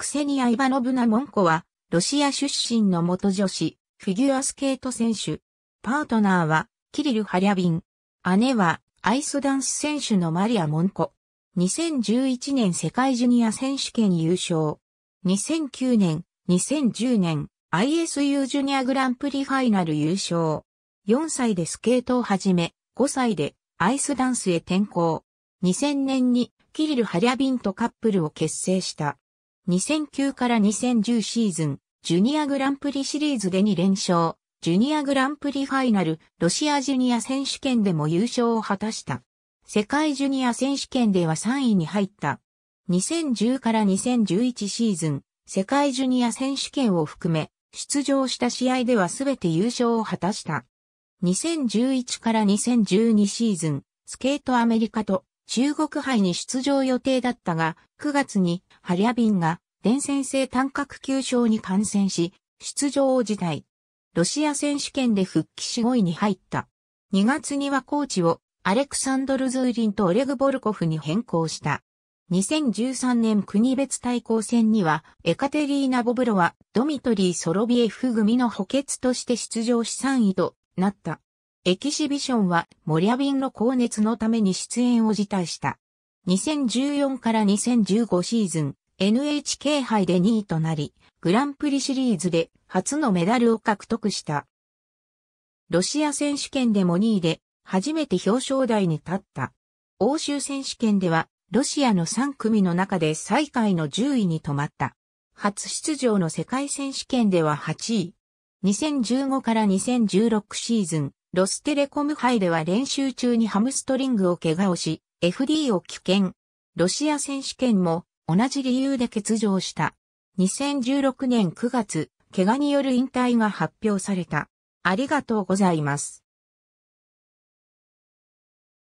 クセニア・イバノブナ・モンコは、ロシア出身の元女子、フィギュアスケート選手。パートナーは、キリル・ハリャビン。姉は、アイスダンス選手のマリア・モンコ。2011年世界ジュニア選手権優勝。2009年、2010年、ISU ジュニアグランプリファイナル優勝。4歳でスケートを始め、5歳でアイスダンスへ転向。2000年にキリル・ハリャビンとカップルを結成した。2009から2010シーズン、ジュニアグランプリシリーズで2連勝、ジュニアグランプリファイナル、ロシアジュニア選手権でも優勝を果たした。世界ジュニア選手権では3位に入った。2010から2011シーズン、世界ジュニア選手権を含め、出場した試合では全て優勝を果たした。2011から2012シーズン、スケートアメリカと中国杯に出場予定だったが、9月にハリアビンが伝染性単核球症に感染し、出場を辞退。ロシア選手権で復帰し5位に入った。2月にはコーチをアレクサンドル・ズーリンとオレグ・ボルコフに変更した。2013年国別対抗戦には、エカテリーナ・ボブロはドミトリー・ソロビエフ組の補欠として出場し3位となった。エキシビションは、モリャビンの高熱のために出演を辞退した。2014から2015シーズン、NHK 杯で2位となり、グランプリシリーズで初のメダルを獲得した。ロシア選手権でも2位で、初めて表彰台に立った。欧州選手権では、ロシアの3組の中で最下位の10位に止まった。初出場の世界選手権では8位。2015から2016シーズン、ロステレコム杯では練習中にハムストリングを怪我をし、FD を棄権。ロシア選手権も同じ理由で欠場した。2016年9月、怪我による引退が発表された。ありがとうございます。